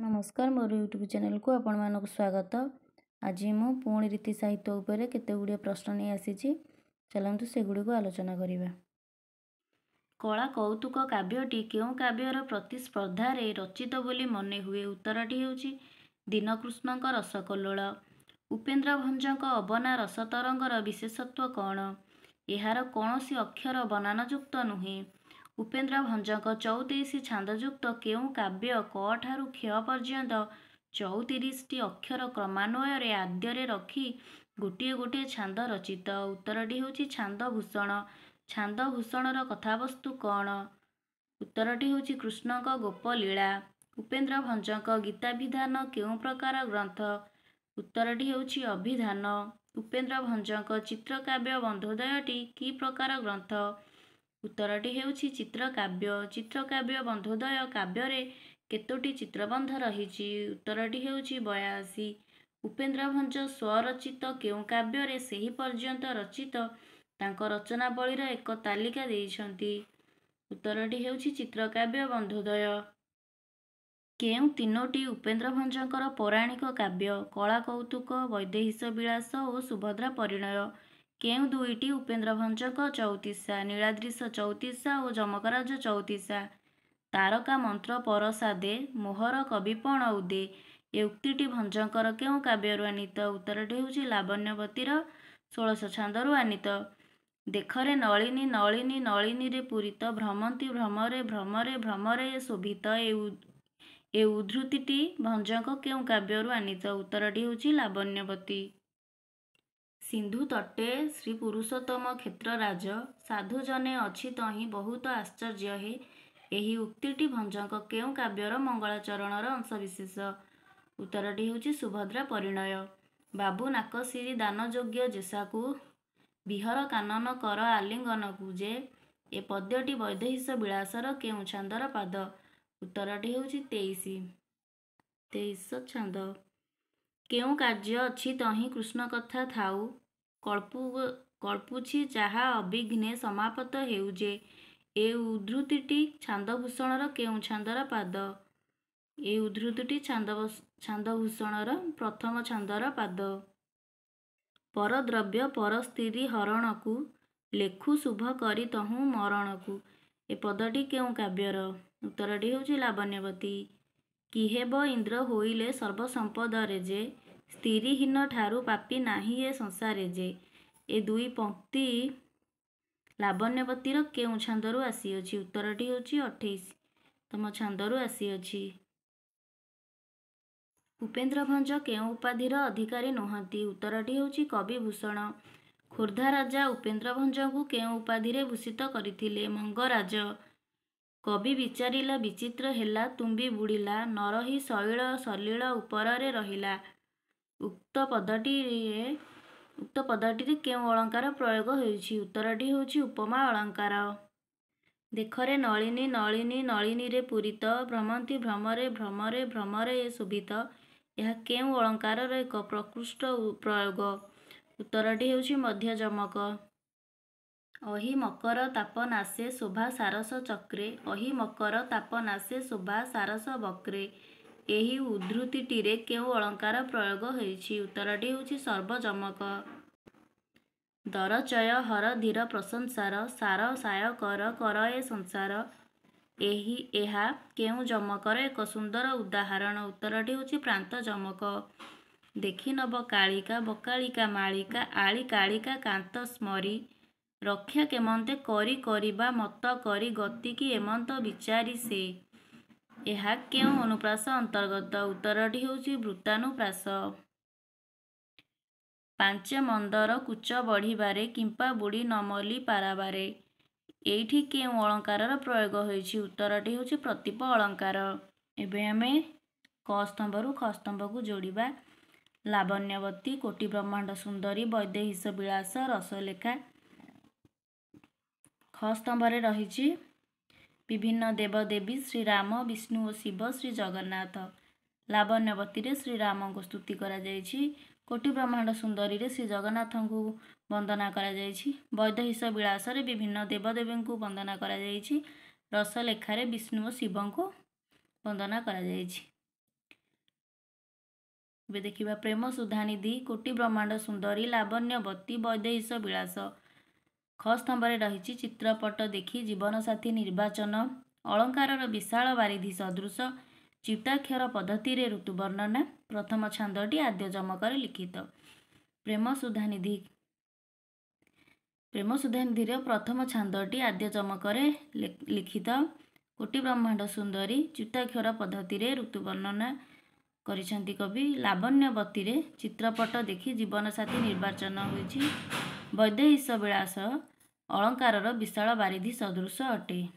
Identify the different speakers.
Speaker 1: ନମସ୍କାର ମୋର ୟୁଟ୍ୟୁବ୍ ଚ୍ୟାନେଲ୍କୁ ଆପଣମାନଙ୍କୁ ସ୍ୱାଗତ ଆଜି ମୁଁ ପୁଣି ରୀତି ସାହିତ୍ୟ ଉପରେ କେତେ ଗୁଡ଼ିଏ ପ୍ରଶ୍ନ ନେଇ ଆସିଛି ଚାଲନ୍ତୁ ସେଗୁଡ଼ିକୁ ଆଲୋଚନା କରିବା କଳା କୌତୁକ କାବ୍ୟଟି କେଉଁ କାବ୍ୟର ପ୍ରତିସ୍ପର୍ଦ୍ଧାରେ ରଚିତ ବୋଲି ମନେ ହୁଏ ଉତ୍ତରଟି ହେଉଛି ଦୀନକୃଷ୍ଣଙ୍କ ରସକଲୋଳ ଉପେନ୍ଦ୍ର ଭଞ୍ଜଙ୍କ ଅବନା ରସତରଙ୍ଗର ବିଶେଷତ୍ୱ କ'ଣ ଏହାର କୌଣସି ଅକ୍ଷର ବନାନଯୁକ୍ତ ନୁହେଁ ଉପେନ୍ଦ୍ର ଭଞ୍ଜଙ୍କ ଚଉତିରିଶ ଛାନ୍ଦଯୁକ୍ତ କେଉଁ କାବ୍ୟ କ ଠାରୁ କ୍ଷୟ ପର୍ଯ୍ୟନ୍ତ ଚଉତିରିଶଟି ଅକ୍ଷର କ୍ରମାନ୍ୱୟରେ ଆଦ୍ୟରେ ରଖି ଗୋଟିଏ ଗୋଟିଏ ଛାନ୍ଦ ରଚିତ ଉତ୍ତରଟି ହେଉଛି ଛାନ୍ଦ ଭୂଷଣ ଛାନ୍ଦ ଭୂଷଣର କଥାବସ୍ତୁ କ'ଣ ଉତ୍ତରଟି ହେଉଛି କୃଷ୍ଣଙ୍କ ଗୋପ ଲୀଳା ଉପେନ୍ଦ୍ର ଭଞ୍ଜଙ୍କ ଗୀତାଭିଧାନ କେଉଁ ପ୍ରକାର ଗ୍ରନ୍ଥ ଉତ୍ତରଟି ହେଉଛି ଅଭିଧାନ ଉପେନ୍ଦ୍ର ଭଞ୍ଜଙ୍କ ଚିତ୍ରକାବ୍ୟ ବନ୍ଧୋଦୟଟି କି ପ୍ରକାର ଗ୍ରନ୍ଥ ଉତ୍ତରଟି ହେଉଛି ଚିତ୍ରକାବ୍ୟ ଚିତ୍ରକାବ୍ୟ ବନ୍ଧୋଦୟ କାବ୍ୟରେ କେତୋଟି ଚିତ୍ରବନ୍ଧ ରହିଛି ଉତ୍ତରଟି ହେଉଛି ବୟାଅଶୀ ଉପେନ୍ଦ୍ର ଭଞ୍ଜ ସ୍ୱରଚିତ କେଉଁ କାବ୍ୟରେ ସେହି ପର୍ଯ୍ୟନ୍ତ ରଚିତ ତାଙ୍କ ରଚନାବଳୀର ଏକ ତାଲିକା ଦେଇଛନ୍ତି ଉତ୍ତରଟି ହେଉଛି ଚିତ୍ରକାବ୍ୟ ବନ୍ଧୋଦୟ କେଉଁ ତିନୋଟି ଉପେନ୍ଦ୍ର ଭଞ୍ଜଙ୍କର ପୌରାଣିକ କାବ୍ୟ କଳା କୌତୁକ ବୈଦେହିଶ ବିଳାସ ଓ ସୁଭଦ୍ରା ପରିଣୟ କେଉଁ ଦୁଇଟି ଉପେନ୍ଦ୍ର ଭଞ୍ଜଙ୍କ ଚୌତିଶା ନୀଳାଦ୍ରିଶ ଚୌତିଶା ଓ ଯମକରାଜ ଚୌତିଶା ତାରକା ମନ୍ତ୍ର ଦେ ମୋହର କବି ପଣ ଉଦେ ଏ ଉକ୍ତିଟି ଭଞ୍ଜଙ୍କର କେଉଁ କାବ୍ୟରୁ ଆନିତ ଉତ୍ତରଟି ହେଉଛି ଲାବଣ୍ୟବତୀର ଷୋଳଶ ଛାନ୍ଦରୁ ଆନିତ ଦେଖରେ ନଳିନୀ ନଳିନୀ ନଳିନୀରେ ପୂରିତ ଭ୍ରମନ୍ତି ଭ୍ରମରେ ଭ୍ରମରେ ଭ୍ରମରେ ଶୋଭିତ ଏ ଉଦ୍ଧୃତିଟି ଭଞ୍ଜଙ୍କ କେଉଁ କାବ୍ୟରୁ ଆନିତ ଉତ୍ତରଟି ହେଉଛି ଲାବଣ୍ୟବତୀ ସିନ୍ଧୁ ତଟେ ଶ୍ରୀ ପୁରୁଷୋତ୍ତମ କ୍ଷେତ୍ର ରାଜ ସାଧୁ ଜନେ ଅଛି ତହିଁ ବହୁତ ଆଶ୍ଚର୍ଯ୍ୟ ହେ ଏହି ଉକ୍ତିଟି ଭଞ୍ଜଙ୍କ କେଉଁ କାବ୍ୟର ମଙ୍ଗଳାଚରଣର ଅଂଶବିଶେଷ ଉତ୍ତରଟି ହେଉଛି ସୁଭଦ୍ରା ପରିଣୟ ବାବୁ ନାକଶିରି ଦାନଯୋଗ୍ୟ ଯେସାକୁ ବିହର କାନନ କର ଆଲିଙ୍ଗନକୁ ଯେ ଏ ପଦ୍ୟଟି ବୈଦେହିସ ବିଳାସର କେଉଁ ଛାନ୍ଦର ପାଦ ଉତ୍ତରଟି ହେଉଛି ତେଇଶ ତେଇଶ ଛାନ୍ଦ କେଉଁ କାର୍ଯ୍ୟ ଅଛି ତହିଁ କୃଷ୍ଣ କଥା ଥାଉ କଳ୍ପୁ କଳ୍ପୁଛି ଯାହା ଅବିଘ୍ନେ ସମାପତ ହେଉ ଯେ ଏ ଉଦ୍ଧୃତିଟି ଛାନ୍ଦଭୂଷଣର କେଉଁ ଛାନ୍ଦର ପାଦ ଏ ଉଦ୍ଧୃତିଟି ଛାନ୍ଦ ଛାନ୍ଦଭୂଷଣର ପ୍ରଥମ ଛାନ୍ଦର ପାଦ ପରଦ୍ରବ୍ୟ ପରସ୍ଥିତି ହରଣକୁ ଲେଖୁ ଶୁଭ କରି ତହୁଁ ମରଣକୁ ଏ ପଦଟି କେଉଁ କାବ୍ୟର ଉତ୍ତରଟି ହେଉଛି ଲାବଣ୍ୟବତୀ କିହେବ ଇନ୍ଦ୍ର ହୋଇଲେ ସର୍ବସମ୍ପଦରେ ଯେ ସ୍ତ୍ରୀହୀନ ଠାରୁ ପାପି ନାହିଁ ଏ ସଂସାରେ ଯେ ଏ ଦୁଇ ପଙ୍କ୍ତି ଲାବଣ୍ୟବତୀର କେଉଁ ଛାନ୍ଦରୁ ଆସିଅଛି ଉତ୍ତରଟି ହେଉଛି ଅଠେଇଶ ତମ ଛାନ୍ଦରୁ ଆସିଅଛି ଉପେନ୍ଦ୍ର ଭଞ୍ଜ କେଉଁ ଉପାଧିର ଅଧିକାରୀ ନୁହନ୍ତି ଉତ୍ତରଟି ହେଉଛି କବିଭୂଷଣ ଖୋର୍ଦ୍ଧା ରାଜା ଉପେନ୍ଦ୍ର ଭଞ୍ଜଙ୍କୁ କେଉଁ ଉପାଧିରେ ଭୂଷିତ କରିଥିଲେ ମଙ୍ଗରାଜ କବି ବିଚାରିଲା ବିଚିତ୍ର ହେଲା ତୁମ୍ବି ବୁଡ଼ିଲା ନରହି ଶୈଳ ସଲିଳ ଉପରରେ ରହିଲା ଉକ୍ତ ପଦଟିରେ ଉକ୍ତ ପଦଟିରେ କେଉଁ ଅଳଙ୍କାର ପ୍ରୟୋଗ ହେଉଛି ଉତ୍ତରଟି ହେଉଛି ଉପମା ଅଳଙ୍କାର ଦେଖରେ ନଳିନୀ ନଳିନୀ ନଳିନୀରେ ପୂରିତ ଭ୍ରମନ୍ତି ଭ୍ରମରେ ଭ୍ରମରେ ଭ୍ରମରେ ଏ ଶୋଭିତ ଏହା କେଉଁ ଅଳଙ୍କାରର ଏକ ପ୍ରକୃଷ୍ଟ ପ୍ରୟୋଗ ଉତ୍ତରଟି ହେଉଛି ମଧ୍ୟ ଚମକ ଅହି ମକର ତାପ ନାସେ ଶୋଭା ସାରସ ଚକ୍ରେ ଅହି ମକର ତାପ ନାସେ ଶୋଭା ସାରସ ବକ୍ରେ ଏହି ଉଦ୍ଧୃତିଟିରେ କେଉଁ ଅଳଙ୍କାର ପ୍ରୟୋଗ ହୋଇଛି ଉତ୍ତରଟି ହେଉଛି ସର୍ବଜମକ ଦର ଚୟ ହର ଧୀର ପ୍ରଶଂସାର ସାର ସାୟ କର କର ଏ ସଂସାର ଏହି ଏହା କେଉଁ ଜମକର ଏକ ସୁନ୍ଦର ଉଦାହରଣ ଉତ୍ତରଟି ହେଉଛି ପ୍ରାନ୍ତ ଜମକ ଦେଖିନବ କାଳିକା ବକାଳିକା ମାଳିକା ଆଳି କାଳିକା କାନ୍ତ ସ୍ମରି ରକ୍ଷା କେମନ୍ତେ କରି କରିବା ମତ କରି ଗତିକି ଏମନ୍ତ ବିଚାରି ସେ ଏହା କେଉଁ ଅନୁପ୍ରାସ ଅନ୍ତର୍ଗତ ଉତ୍ତରଟି ହେଉଛି ବୃତ୍ତାନୁପ୍ରାସ ପାଞ୍ଚ ମନ୍ଦର କୁଚ ବଢ଼ିବାରେ କିମ୍ବା ବୁଡ଼ି ନମଲି ପାରାବାରେ ଏଇଠି କେଉଁ ଅଳଙ୍କାରର ପ୍ରୟୋଗ ହୋଇଛି ଉତ୍ତରଟି ହେଉଛି ପ୍ରତୀପ ଅଳଙ୍କାର ଏବେ ଆମେ କ ସ୍ତମ୍ଭରୁ ଖ ସ୍ତମ୍ଭକୁ ଯୋଡ଼ିବା ଲାବଣ୍ୟବତୀ କୋଟି ବ୍ରହ୍ମାଣ୍ଡ ସୁନ୍ଦରୀ ବୈଦେହିଶ ବିଳାସ ରସଲେଖା ଖ ସ୍ତମ୍ଭରେ ରହିଛି ବିଭିନ୍ନ ଦେବଦେବୀ ଶ୍ରୀରାମ ବିଷ୍ଣୁ ଓ ଶିବ ଶ୍ରୀ ଜଗନ୍ନାଥ ଲାବଣ୍ୟବତୀରେ ଶ୍ରୀରାମଙ୍କୁ ସ୍ତୁତି କରାଯାଇଛି କୋଟି ବ୍ରହ୍ମାଣ୍ଡ ସୁନ୍ଦରୀରେ ଶ୍ରୀଜଗନ୍ନାଥଙ୍କୁ ବନ୍ଦନା କରାଯାଇଛି ବୈଦହିଷ ବିଳାସରେ ବିଭିନ୍ନ ଦେବଦେବୀଙ୍କୁ ବନ୍ଦନା କରାଯାଇଛି ରସଲେଖାରେ ବିଷ୍ଣୁ ଓ ଶିବଙ୍କୁ ବନ୍ଦନା କରାଯାଇଛି ଏବେ ଦେଖିବା ପ୍ରେମ ସୁଧାନିଧି କୋଟି ବ୍ରହ୍ମାଣ୍ଡ ସୁନ୍ଦରୀ ଲାବଣ୍ୟବତୀ ବୈଦହିଷ ବିଳାସ ଖ ସ୍ତମ୍ଭରେ ରହିଛି ଚିତ୍ରପଟ ଦେଖି ଜୀବନସାଥୀ ନିର୍ବାଚନ ଅଳଙ୍କାରର ବିଶାଳ ବାରିଧି ସଦୃଶ ଚିତାକ୍ଷର ପଦ୍ଧତିରେ ଋତୁ ବର୍ଣ୍ଣନା ପ୍ରଥମ ଛାନ୍ଦଟି ଆଦ୍ୟ ଚମକରେ ଲିଖିତ ପ୍ରେମ ସୁଧାନିଧି ପ୍ରେମ ସୁଧାନିଧିର ପ୍ରଥମ ଛାନ୍ଦଟି ଆଦ୍ୟ ଚମକରେ ଲିଖିତ କୋଟି ବ୍ରହ୍ମାଣ୍ଡ ସୁନ୍ଦରୀ ଚିତାକ୍ଷର ପଦ୍ଧତିରେ ଋତୁ ବର୍ଣ୍ଣନା କରିଛନ୍ତି କବି ଲାବଣ୍ୟବତୀରେ ଚିତ୍ରପଟ ଦେଖି ଜୀବନସାଥୀ ନିର୍ବାଚନ ହୋଇଛି बैद्य हिस्सा बेलास अलंकार विशाल बारिधि सदृश अटे